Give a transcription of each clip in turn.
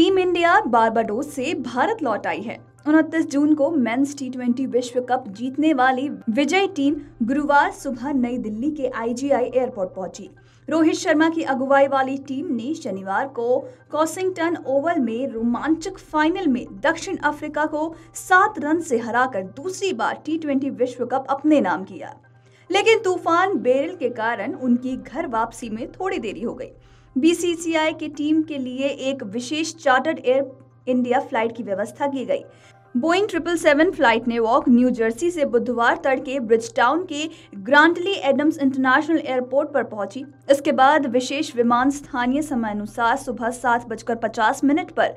team India Barbados से भारत लौट आई है उनतीस जून को मेंस टी विश्व कप जीतने वाली विजय टीम गुरुवार सुबह नई दिल्ली के आईजीआई एयरपोर्ट पहुंची रोहित शर्मा की अगुवाई वाली टीम ने शनिवार को कॉसिंगटन ओवल में रोमांचक फाइनल में दक्षिण अफ्रीका को सात रन से हराकर दूसरी बार टी विश्व कप अपने नाम किया लेकिन तूफान बेरिल के कारण उनकी घर वापसी में थोड़ी देरी हो गई बीसीसीआई की टीम के लिए एक विशेष चार्टर्ड एयर इंडिया फ्लाइट की व्यवस्था की गई Boeing triple seven flight Newark New Jersey से बुधवार तड़के ब्रिज टाउन के ग्रांटली एडम्स इंटरनेशनल एयरपोर्ट पर पहुंची इसके बाद विशेष विमान स्थानीय समय अनुसार सुबह सात बजकर पचास मिनट पर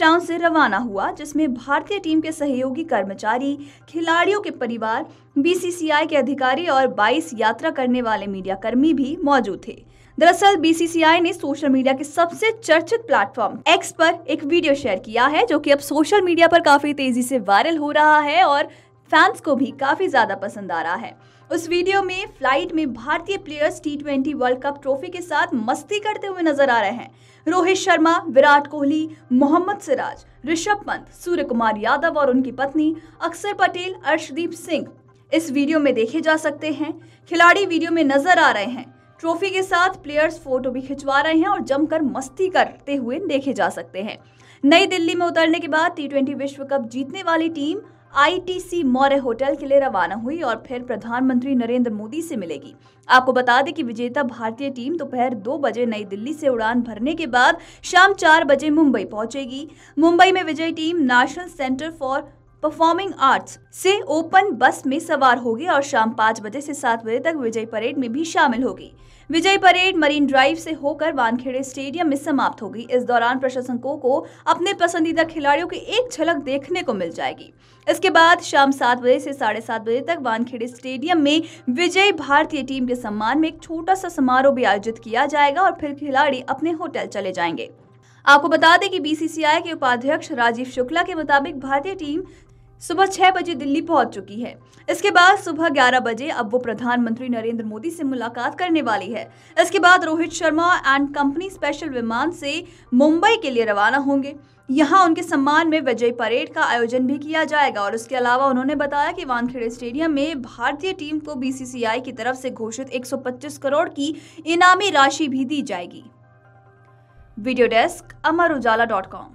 टाउन से रवाना हुआ जिसमें भारतीय टीम के सहयोगी कर्मचारी खिलाड़ियों के परिवार बीसीसीआई के अधिकारी और 22 यात्रा करने वाले मीडियाकर्मी भी मौजूद थे दरअसल बीसीसीआई ने सोशल मीडिया के सबसे चर्चित प्लेटफॉर्म एक्स पर एक वीडियो शेयर किया है जो कि अब सोशल मीडिया पर काफी तेजी से वायरल हो रहा है और फैंस को भी काफी ज्यादा पसंद आ रहा है उस वीडियो में फ्लाइट में भारतीय players T twenty World Cup trophy के साथ मस्ती करते हुए नजर आ रहे हैं रोहित शर्मा विराट कोहली मोहम्मद सिराज ऋषभ पंत सूर्य कुमार यादव और उनकी पत्नी अक्षर पटेल अर्शदीप सिंह इस वीडियो में देखे जा सकते हैं खिलाड़ी वीडियो में नजर आ रहे हैं ट्रॉफी के साथ प्लेयर्स फोटो भी खिंचवा रहे हैं और जमकर मस्ती करते हुए देखे जा सकते हैं नई दिल्ली में उतरने के बाद टी विश्व कप जीतने वाली टीम आईटीसी मौर्य होटल के लिए रवाना हुई और फिर प्रधानमंत्री नरेंद्र मोदी से मिलेगी आपको बता दें कि विजेता भारतीय टीम दोपहर दो बजे नई दिल्ली से उड़ान भरने के बाद शाम चार बजे मुंबई पहुंचेगी मुंबई में विजयी team National Centre for Performing Arts से ओपन बस में सवार होगी और शाम पाँच बजे से सात बजे तक विजय परेड में भी शामिल होगी विजय परेड मरीन ड्राइव से होकर वानखेड़े स्टेडियम में समाप्त होगी इस दौरान प्रशंसकों को अपने पसंदीदा खिलाड़ियों की एक झलक देखने को मिल जाएगी इसके बाद शाम सात बजे से साढ़े सात बजे तक वानखेड़े स्टेडियम में विजय भारतीय टीम के सम्मान में एक छोटा सा समारोह भी आयोजित किया जाएगा और फिर खिलाड़ी अपने होटल चले जाएंगे आपको बता दें कि बीसीसीआई के उपाध्यक्ष राजीव शुक्ला के मुताबिक भारतीय टीम सुबह छह बजे दिल्ली पहुंच चुकी है इसके बाद सुबह ग्यारह बजे अब वो प्रधानमंत्री नरेंद्र मोदी से मुलाकात करने वाली है इसके बाद Rohit Sharma and company special विमान से मुंबई के लिए रवाना होंगे यहाँ उनके सम्मान में विजय परेड का आयोजन भी किया जाएगा और उसके अलावा उन्होंने बताया कि वानखेड़े स्टेडियम में भारतीय टीम को बीसीसीआई की तरफ से घोषित 125 करोड़ की इनामी राशि भी दी जाएगी video desk Amar Ujala dot com